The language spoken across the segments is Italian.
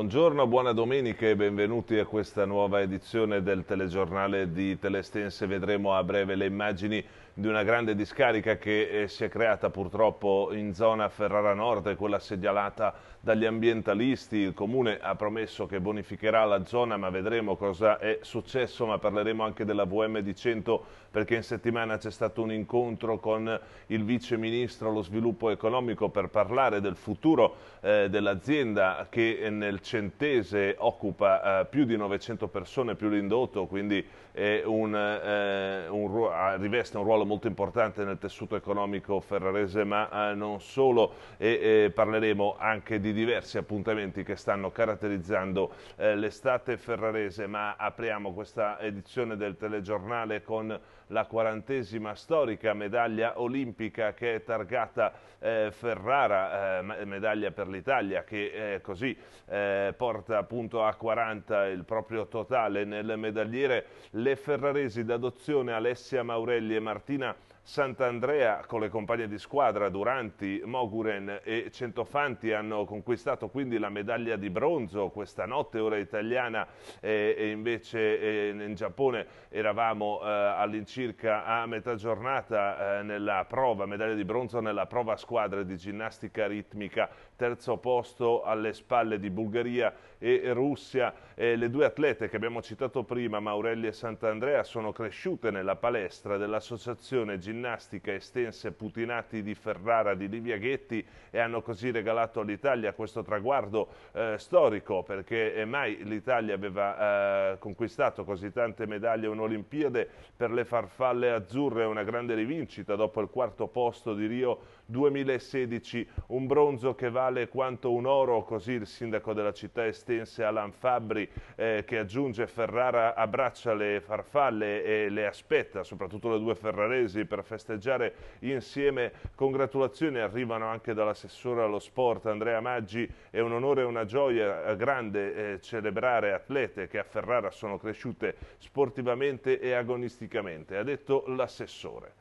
Buongiorno, buona domenica e benvenuti a questa nuova edizione del telegiornale di Telestense. Vedremo a breve le immagini di una grande discarica che eh, si è creata purtroppo in zona Ferrara Nord, quella segnalata dagli ambientalisti. Il comune ha promesso che bonificherà la zona, ma vedremo cosa è successo, ma parleremo anche della VM di 100 perché in settimana c'è stato un incontro con il vice ministro allo sviluppo economico per parlare del futuro eh, dell'azienda che nel centese occupa eh, più di 900 persone più l'indotto, quindi un, eh, un, riveste un ruolo molto importante nel tessuto economico ferrarese ma eh, non solo e eh, parleremo anche di diversi appuntamenti che stanno caratterizzando eh, l'estate ferrarese ma apriamo questa edizione del telegiornale con la quarantesima storica medaglia olimpica che è targata eh, Ferrara, eh, medaglia per l'Italia che eh, così eh, porta appunto a 40 il proprio totale nel medagliere. Le ferraresi d'adozione Alessia Maurelli e Martina Sant'Andrea con le compagne di squadra Duranti, Moguren e Centofanti hanno conquistato quindi la medaglia di bronzo questa notte, ora italiana e, e invece e in Giappone eravamo eh, all'incirca a metà giornata eh, nella prova, medaglia di bronzo nella prova squadra di ginnastica ritmica terzo posto alle spalle di Bulgaria e Russia. E le due atlete che abbiamo citato prima, Maurelli e Sant'Andrea, sono cresciute nella palestra dell'Associazione Ginnastica Estense Putinati di Ferrara di Livia Ghetti e hanno così regalato all'Italia questo traguardo eh, storico perché eh, mai l'Italia aveva eh, conquistato così tante medaglie a un'Olimpiade per le farfalle azzurre, una grande rivincita dopo il quarto posto di Rio 2016, un bronzo che vale quanto un oro, così il sindaco della città estense Alan Fabri eh, che aggiunge Ferrara abbraccia le farfalle e le aspetta, soprattutto le due ferraresi per festeggiare insieme. Congratulazioni arrivano anche dall'assessore allo sport Andrea Maggi, è un onore e una gioia grande eh, celebrare atlete che a Ferrara sono cresciute sportivamente e agonisticamente, ha detto l'assessore.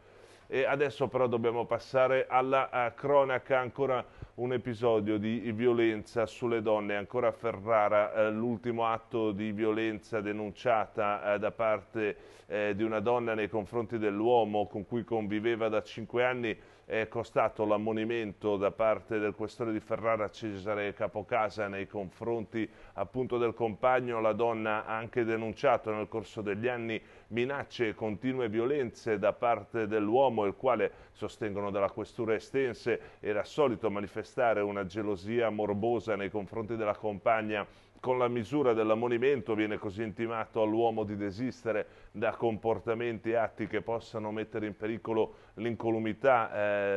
E adesso però dobbiamo passare alla eh, cronaca, ancora un episodio di violenza sulle donne, ancora a Ferrara, eh, l'ultimo atto di violenza denunciata eh, da parte di una donna nei confronti dell'uomo con cui conviveva da cinque anni è costato l'ammonimento da parte del questore di Ferrara Cesare Capocasa nei confronti appunto del compagno, la donna ha anche denunciato nel corso degli anni minacce e continue violenze da parte dell'uomo, il quale sostengono dalla questura estense, era solito manifestare una gelosia morbosa nei confronti della compagna con la misura dell'ammonimento viene così intimato all'uomo di desistere da comportamenti e atti che possano mettere in pericolo l'incolumità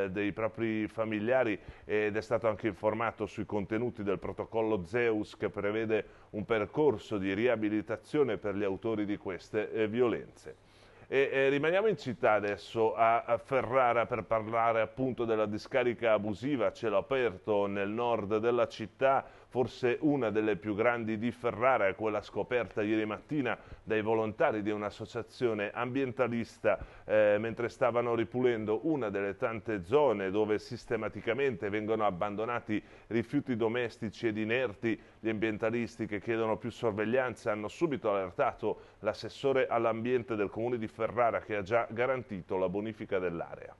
eh, dei propri familiari ed è stato anche informato sui contenuti del protocollo Zeus che prevede un percorso di riabilitazione per gli autori di queste eh, violenze. E, eh, rimaniamo in città adesso a, a, Ferrara per parlare appunto della discarica abusiva a cielo aperto nel nord della città forse una delle più grandi di Ferrara è quella scoperta ieri mattina dai volontari di un'associazione ambientalista eh, mentre stavano ripulendo una delle tante zone dove sistematicamente vengono abbandonati rifiuti domestici ed inerti. Gli ambientalisti che chiedono più sorveglianza hanno subito allertato l'assessore all'ambiente del comune di Ferrara che ha già garantito la bonifica dell'area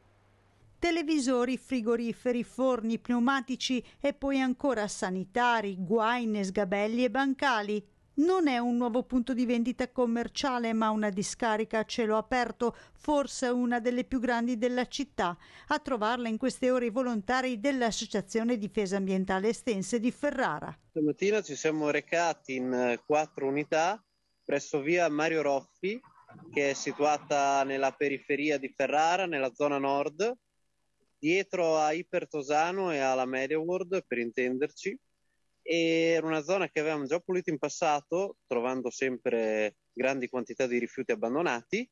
televisori, frigoriferi, forni, pneumatici e poi ancora sanitari, guaine, sgabelli e bancali. Non è un nuovo punto di vendita commerciale, ma una discarica a cielo aperto, forse una delle più grandi della città. A trovarla in queste ore i volontari dell'Associazione Difesa Ambientale Estense di Ferrara. Stamattina ci siamo recati in eh, quattro unità presso via Mario Roffi, che è situata nella periferia di Ferrara, nella zona nord, dietro a Ipertosano e alla Media World per intenderci era una zona che avevamo già pulito in passato trovando sempre grandi quantità di rifiuti abbandonati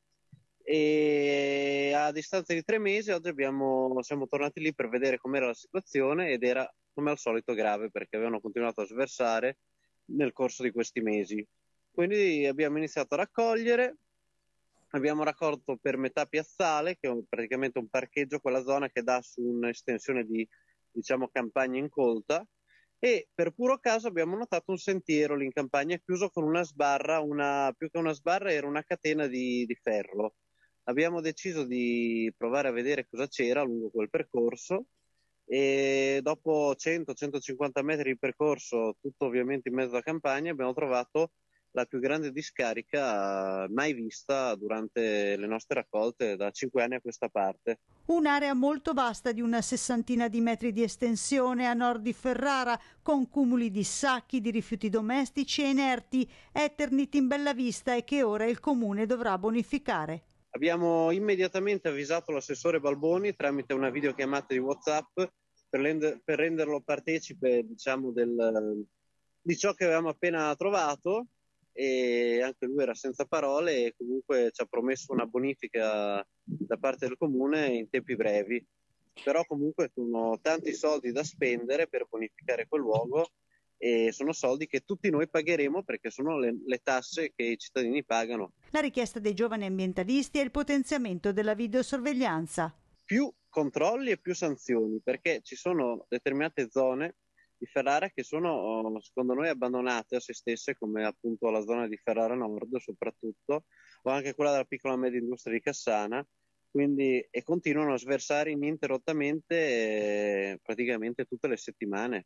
e a distanza di tre mesi oggi abbiamo, siamo tornati lì per vedere com'era la situazione ed era come al solito grave perché avevano continuato a sversare nel corso di questi mesi quindi abbiamo iniziato a raccogliere abbiamo raccolto per metà piazzale, che è praticamente un parcheggio, quella zona che dà su un'estensione di diciamo, campagna incolta. E per puro caso abbiamo notato un sentiero lì in campagna chiuso con una sbarra, una, più che una sbarra era una catena di, di ferro. Abbiamo deciso di provare a vedere cosa c'era lungo quel percorso e dopo 100-150 metri di percorso, tutto ovviamente in mezzo alla campagna, abbiamo trovato la più grande discarica mai vista durante le nostre raccolte da cinque anni a questa parte. Un'area molto vasta di una sessantina di metri di estensione a nord di Ferrara, con cumuli di sacchi di rifiuti domestici e inerti, eterniti in bella vista e che ora il comune dovrà bonificare. Abbiamo immediatamente avvisato l'assessore Balboni tramite una videochiamata di WhatsApp per, render, per renderlo partecipe diciamo, del, di ciò che avevamo appena trovato e anche lui era senza parole e comunque ci ha promesso una bonifica da parte del comune in tempi brevi. Però comunque sono tanti soldi da spendere per bonificare quel luogo e sono soldi che tutti noi pagheremo perché sono le, le, tasse che i cittadini pagano. La richiesta dei giovani ambientalisti è il potenziamento della videosorveglianza. Più controlli e più sanzioni perché ci sono determinate zone di Ferrara che sono oh, secondo noi abbandonate a se stesse come appunto la zona di Ferrara Nord soprattutto o anche quella della piccola e media industria di Cassana quindi, e continuano a sversare ininterrottamente eh, praticamente tutte le settimane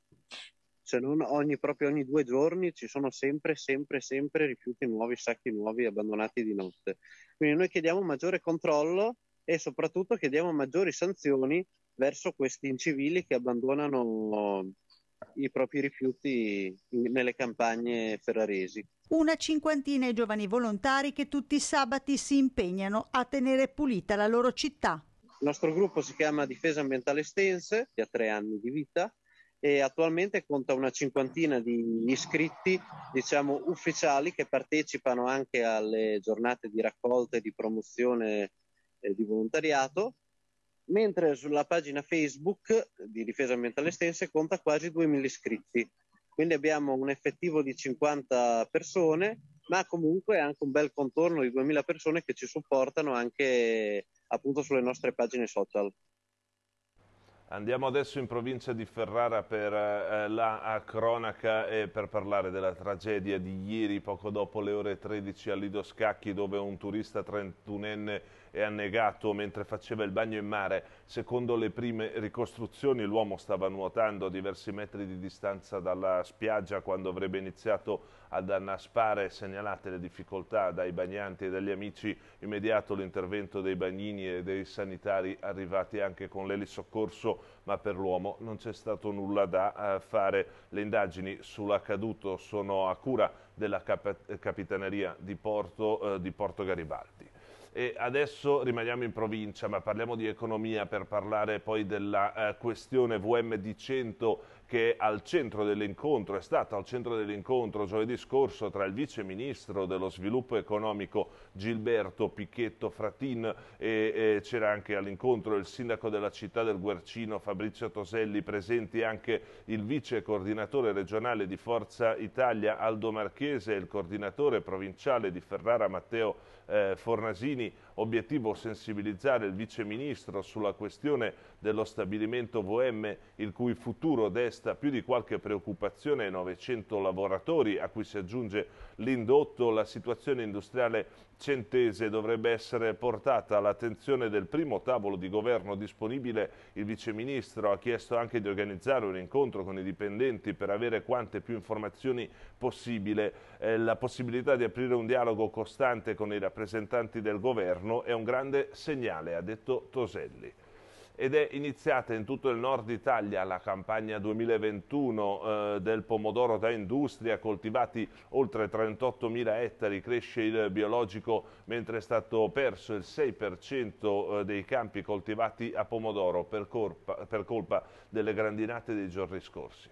se non ogni, proprio ogni due giorni ci sono sempre, sempre, sempre rifiuti nuovi, sacchi nuovi abbandonati di notte. Quindi noi chiediamo maggiore controllo e soprattutto chiediamo maggiori sanzioni verso questi incivili che abbandonano i propri rifiuti nelle campagne ferraresi. Una cinquantina i giovani volontari che tutti i sabati si impegnano a tenere pulita la loro città. Il nostro gruppo si chiama Difesa Ambientale Estense, che ha tre anni di vita e attualmente conta una cinquantina di iscritti, diciamo ufficiali, che partecipano anche alle giornate di raccolta e di promozione eh, di volontariato mentre sulla pagina Facebook di Difesa Ambientale Estense conta quasi 2.000 iscritti. Quindi abbiamo un effettivo di 50 persone, ma comunque anche un bel contorno di 2.000 persone che ci supportano anche appunto sulle nostre pagine social. Andiamo adesso in provincia di Ferrara per eh, la cronaca e per parlare della tragedia di ieri poco dopo le ore 13 a Lido Scacchi dove un turista 31enne è annegato mentre faceva il bagno in mare. Secondo le prime ricostruzioni l'uomo stava nuotando a diversi metri di distanza dalla spiaggia quando avrebbe iniziato ad annaspare. Segnalate le difficoltà dai bagnanti e dagli amici, immediato l'intervento dei bagnini e dei sanitari arrivati anche con l'elisoccorso, ma per l'uomo non c'è stato nulla da eh, fare. Le indagini sull'accaduto sono a cura della cap capitaneria di Porto, eh, di Porto Garibaldi. E adesso rimaniamo in provincia, ma parliamo di economia per parlare poi della eh, questione VMD 100 che al centro dell'incontro, è stato al centro dell'incontro giovedì scorso tra il vice ministro dello sviluppo economico Gilberto Picchetto Fratin e, e c'era anche all'incontro il sindaco della città del Guercino Fabrizio Toselli, presenti anche il vice coordinatore regionale di Forza Italia Aldo Marchese e il coordinatore provinciale di Ferrara Matteo eh, Fornasini obiettivo sensibilizzare il Vice Ministro sulla questione dello stabilimento Boemme, il cui futuro desta più di qualche preoccupazione ai 900 lavoratori, a cui si aggiunge l'indotto, la situazione industriale centese dovrebbe essere portata all'attenzione del primo tavolo di governo disponibile. Il Vice Ministro ha chiesto anche di organizzare un incontro con i dipendenti per avere quante più informazioni possibile. Eh, la possibilità di aprire un dialogo costante con i rappresentanti del governo governo è un grande segnale, ha detto Toselli. Ed è iniziata in tutto il nord Italia la campagna 2021 eh, del pomodoro da industria, coltivati oltre 38.000 ettari, cresce il biologico mentre è stato perso il 6% eh, dei campi coltivati a pomodoro per colpa, per colpa delle grandinate dei giorni scorsi.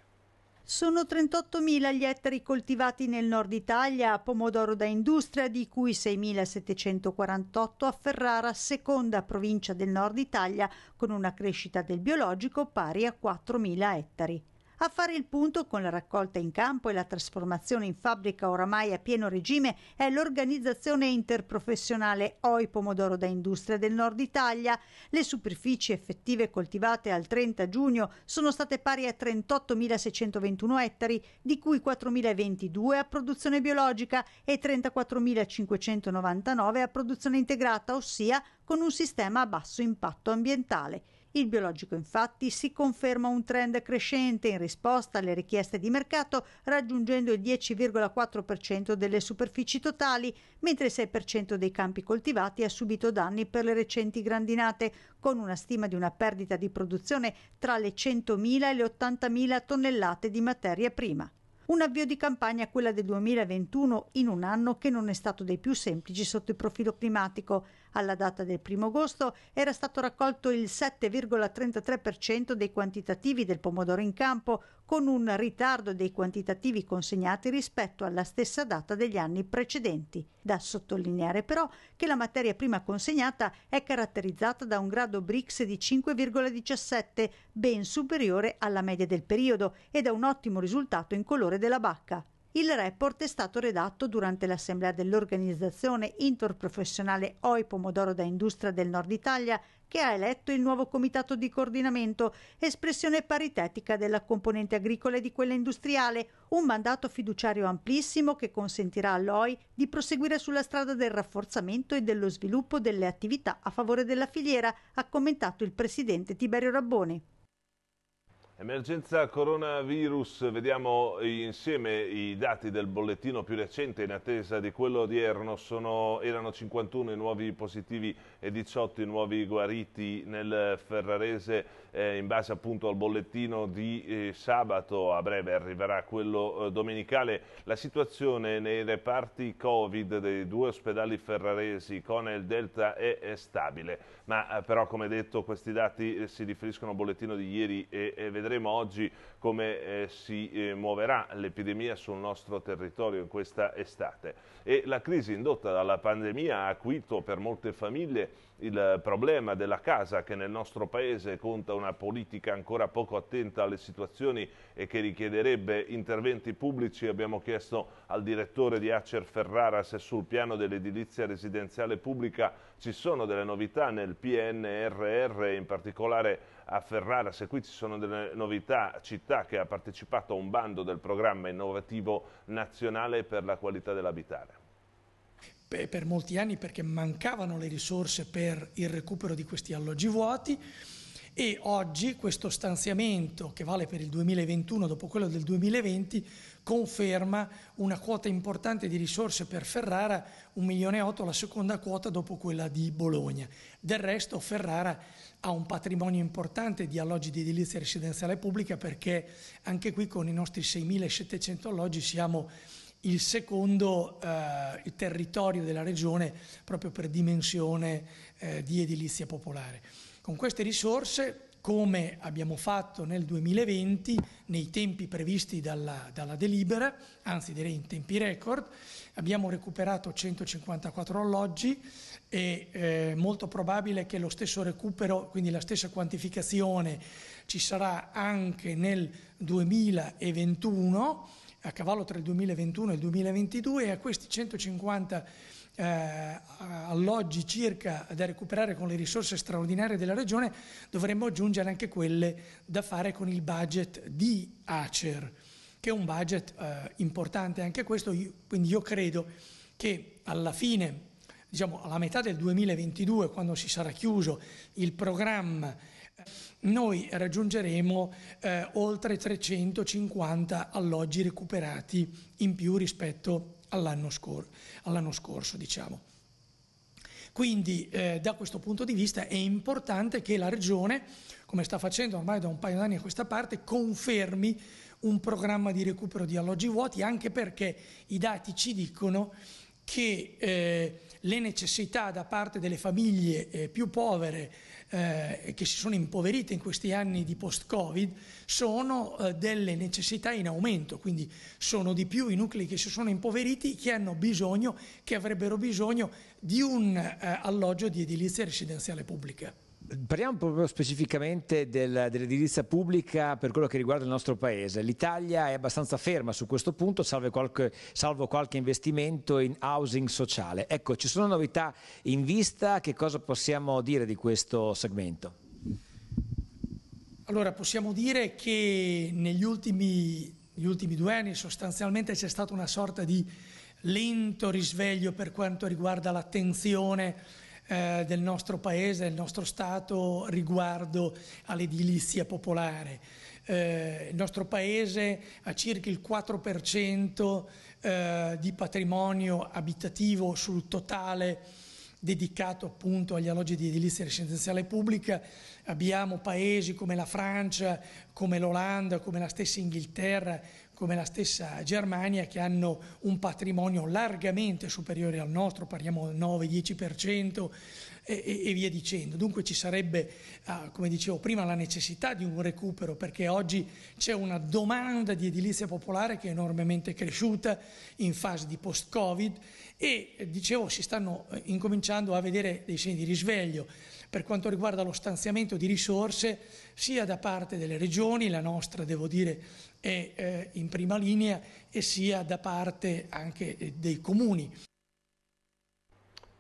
Sono 38.000 gli ettari coltivati nel nord Italia a pomodoro da industria, di cui 6.748 a Ferrara, seconda provincia del nord Italia, con una crescita del biologico pari a 4.000 ettari a fare il punto con la raccolta in campo e la trasformazione in fabbrica oramai a pieno regime è l'organizzazione interprofessionale OI Pomodoro da Industria del Nord Italia. Le superfici effettive coltivate al 30 giugno sono state pari a 38.621 ettari, di cui 4.022 a produzione biologica e 34.599 a produzione integrata, ossia con un sistema a basso impatto ambientale. Il biologico infatti si conferma un trend crescente in risposta alle richieste di mercato raggiungendo il 10,4% delle superfici totali, mentre il 6% dei campi coltivati ha subito danni per le recenti grandinate, con una stima di una perdita di produzione tra le 100.000 e le 80.000 tonnellate di materia prima. Un avvio di campagna, quella del 2021, in un anno che non è stato dei più semplici sotto il profilo climatico. Alla data del 1 agosto era stato raccolto il 7,33% dei quantitativi del pomodoro in campo, con un ritardo dei quantitativi consegnati rispetto alla stessa data degli anni precedenti. Da sottolineare però che la materia prima consegnata è caratterizzata da un grado BRICS di 5,17, ben superiore alla media del periodo, e da un ottimo risultato in colore della bacca. Il report è stato redatto durante l'assemblea dell'organizzazione interprofessionale OI Pomodoro da Industria del Nord Italia che ha eletto il nuovo comitato di coordinamento, espressione paritetica della componente agricola e di quella industriale, un mandato fiduciario amplissimo che consentirà all'OI di proseguire sulla strada del rafforzamento e dello sviluppo delle attività a favore della filiera, ha commentato il presidente Tiberio Rabboni. Emergenza coronavirus, vediamo insieme i dati del bollettino più recente in attesa di quello odierno, Sono, erano 51 i nuovi positivi e 18 i nuovi guariti nel Ferrarese eh, in base appunto al bollettino di eh, sabato, a breve arriverà quello eh, domenicale. La situazione nei reparti Covid dei due ospedali ferraresi, con il Delta, è, è stabile, ma eh, però come detto questi dati eh, si riferiscono al bollettino di ieri e, e vedremo vedremo oggi come eh, si eh, muoverà l'epidemia sul nostro territorio in questa estate. E la crisi indotta dalla pandemia ha acuito per molte famiglie il problema della casa che nel nostro paese conta una politica ancora poco attenta alle situazioni e che richiederebbe interventi pubblici. Abbiamo chiesto al direttore di Acer Ferrara se sul piano dell'edilizia residenziale pubblica ci sono delle novità nel PNRR, in particolare a Ferrara, se qui ci sono delle novità, città che ha partecipato a un bando del programma innovativo nazionale per la qualità dell'abitare per molti anni perché mancavano le risorse per il recupero di questi alloggi vuoti e oggi questo stanziamento che vale per il 2021 dopo quello del 2020 conferma una quota importante di risorse per Ferrara, 1 milione e 8 la seconda quota dopo quella di Bologna. Del resto Ferrara ha un patrimonio importante di alloggi di edilizia residenziale pubblica perché anche qui con i nostri 6.700 alloggi siamo il secondo eh, il territorio della regione proprio per dimensione eh, di edilizia popolare. Con queste risorse come abbiamo fatto nel 2020 nei tempi previsti dalla, dalla delibera, anzi direi in tempi record, abbiamo recuperato 154 alloggi e eh, molto probabile che lo stesso recupero, quindi la stessa quantificazione ci sarà anche nel 2021, a cavallo tra il 2021 e il 2022 e a questi 150 eh, alloggi circa da recuperare con le risorse straordinarie della Regione, dovremmo aggiungere anche quelle da fare con il budget di ACER, che è un budget eh, importante anche questo, io, quindi io credo che alla fine, diciamo alla metà del 2022, quando si sarà chiuso il programma, noi raggiungeremo eh, oltre 350 alloggi recuperati in più rispetto all'anno, scor- all'anno scorso. Diciamo. Quindi eh, da questo punto di vista è importante che la Regione, come sta facendo ormai da un paio d'anni a questa parte, confermi un programma di recupero di alloggi vuoti, anche perché i dati ci dicono che eh, le necessità da parte delle famiglie eh, più povere eh, che si sono impoverite in questi anni di post-Covid sono eh, delle necessità in aumento, quindi sono di più i nuclei che si sono impoveriti che hanno bisogno, che avrebbero bisogno di un eh, alloggio di edilizia residenziale pubblica. Parliamo proprio specificamente del, dell'edilizia pubblica per quello che riguarda il nostro paese. L'Italia è abbastanza ferma su questo punto, salvo qualche, salvo qualche investimento in housing sociale. Ecco, ci sono novità in vista, che cosa possiamo dire di questo segmento? Allora, possiamo dire che negli ultimi, negli ultimi due anni sostanzialmente c'è stata una sorta di lento risveglio per quanto riguarda l'attenzione eh, del nostro paese, del nostro Stato riguardo all'edilizia popolare. Eh, il nostro paese ha circa il 4% eh, di patrimonio abitativo sul totale dedicato appunto agli alloggi di edilizia residenziale pubblica. Abbiamo paesi come la Francia, come l'Olanda, come la stessa Inghilterra come la stessa Germania che hanno un patrimonio largamente superiore al nostro, parliamo del 9-10% e, e via dicendo. Dunque ci sarebbe, ah, come dicevo prima, la necessità di un recupero perché oggi c'è una domanda di edilizia popolare che è enormemente cresciuta in fase di post-Covid e, eh, dicevo, si stanno eh, incominciando a vedere dei segni di risveglio per quanto riguarda lo stanziamento di risorse sia da parte delle regioni, la nostra devo dire è eh, in prima linea, e sia da parte anche eh, dei comuni.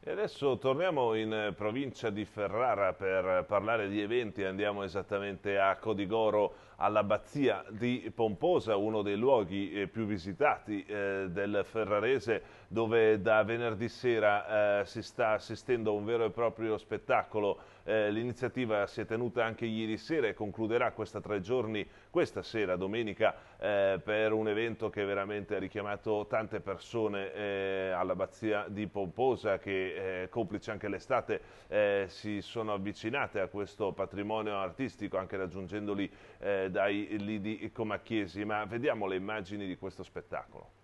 E adesso torniamo in eh, provincia di Ferrara per eh, parlare di eventi, andiamo esattamente a Codigoro all'abbazia di Pomposa, uno dei luoghi eh, più visitati eh, del Ferrarese, dove da venerdì sera eh, si sta assistendo a un vero e proprio spettacolo. Eh, L'iniziativa si è tenuta anche ieri sera e concluderà questa tre giorni, questa sera, domenica, eh, per un evento che veramente ha richiamato tante persone eh, all'abbazia di Pomposa, che complice anche l'estate si sono avvicinate a questo patrimonio artistico, anche raggiungendoli eh, eh, dai lidi comacchiesi, ma vediamo le immagini di questo spettacolo.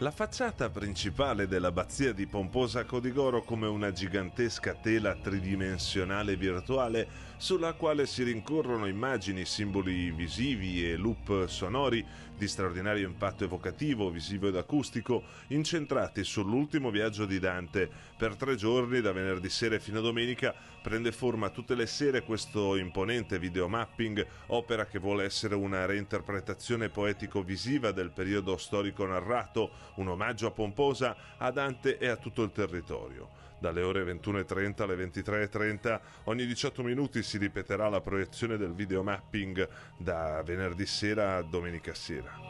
La facciata principale dell'abbazia di Pomposa Codigoro come una gigantesca tela tridimensionale virtuale sulla quale si rincorrono immagini, simboli visivi e loop sonori di straordinario impatto evocativo, visivo ed acustico, incentrati sull'ultimo viaggio di Dante. Per tre giorni, da venerdì sera fino a domenica, prende forma tutte le sere questo imponente videomapping, opera che vuole essere una reinterpretazione poetico-visiva del periodo storico narrato un omaggio a Pomposa, a Dante e a tutto il territorio. Dalle ore 21.30 alle 23.30 ogni 18 minuti si ripeterà la proiezione del videomapping da venerdì sera a domenica sera.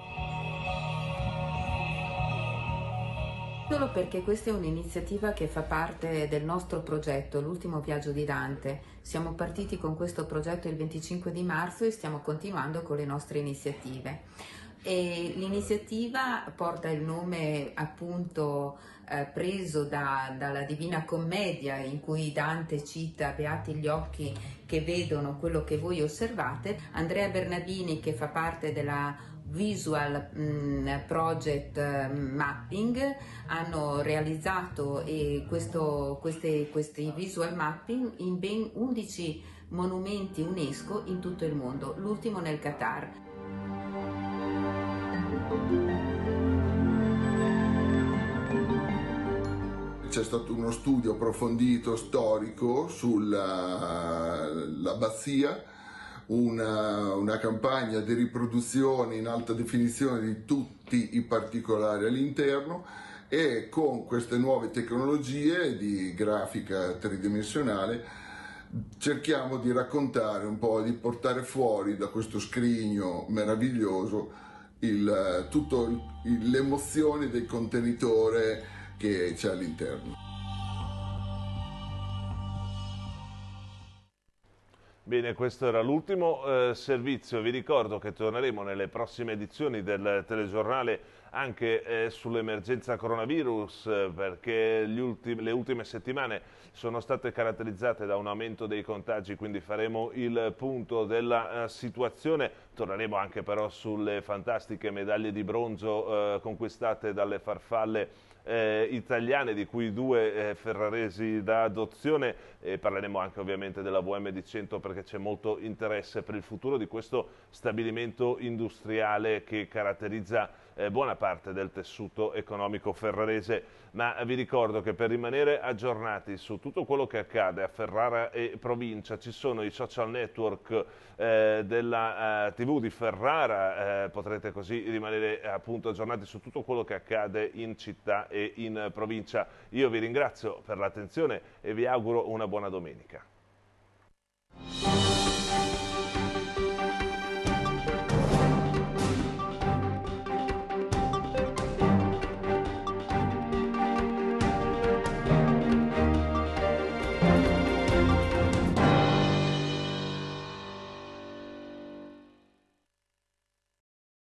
Solo perché questa è un'iniziativa che fa parte del nostro progetto, l'ultimo viaggio di Dante. Siamo partiti con questo progetto il 25 di marzo e stiamo continuando con le nostre iniziative. E l'iniziativa porta il nome appunto eh, preso da, dalla Divina Commedia in cui Dante cita Beati gli occhi che vedono quello che voi osservate, Andrea Bernabini che fa parte della Visual mh, mm, Project eh, Mapping hanno realizzato eh, questo, queste, questi visual mapping in ben 11 monumenti UNESCO in tutto il mondo, l'ultimo nel Qatar. C'è stato uno studio approfondito storico sull'abbazia, una, una campagna di riproduzione in alta definizione di tutti i particolari all'interno e con queste nuove tecnologie di grafica tridimensionale cerchiamo di raccontare un po', di portare fuori da questo scrigno meraviglioso il, eh, tutte le emozioni del contenitore che c'è all'interno. Bene, questo era l'ultimo eh, servizio. Vi ricordo che torneremo nelle prossime edizioni del telegiornale anche eh, sull'emergenza coronavirus eh, perché ultimi, le ultime settimane sono state caratterizzate da un aumento dei contagi, quindi faremo il punto della eh, situazione. Torneremo anche però sulle fantastiche medaglie di bronzo eh, conquistate dalle farfalle eh, italiane, di cui due eh, ferraresi da adozione. E parleremo anche ovviamente della VM di 100 perché c'è molto interesse per il futuro di questo stabilimento industriale che caratterizza eh, buona parte del tessuto economico ferrarese, ma vi ricordo che per rimanere aggiornati su tutto quello che accade a Ferrara e provincia ci sono i social network eh, della eh, TV di Ferrara, eh, potrete così rimanere appunto aggiornati su tutto quello che accade in città e in provincia. Io vi ringrazio per l'attenzione e vi auguro una buona domenica.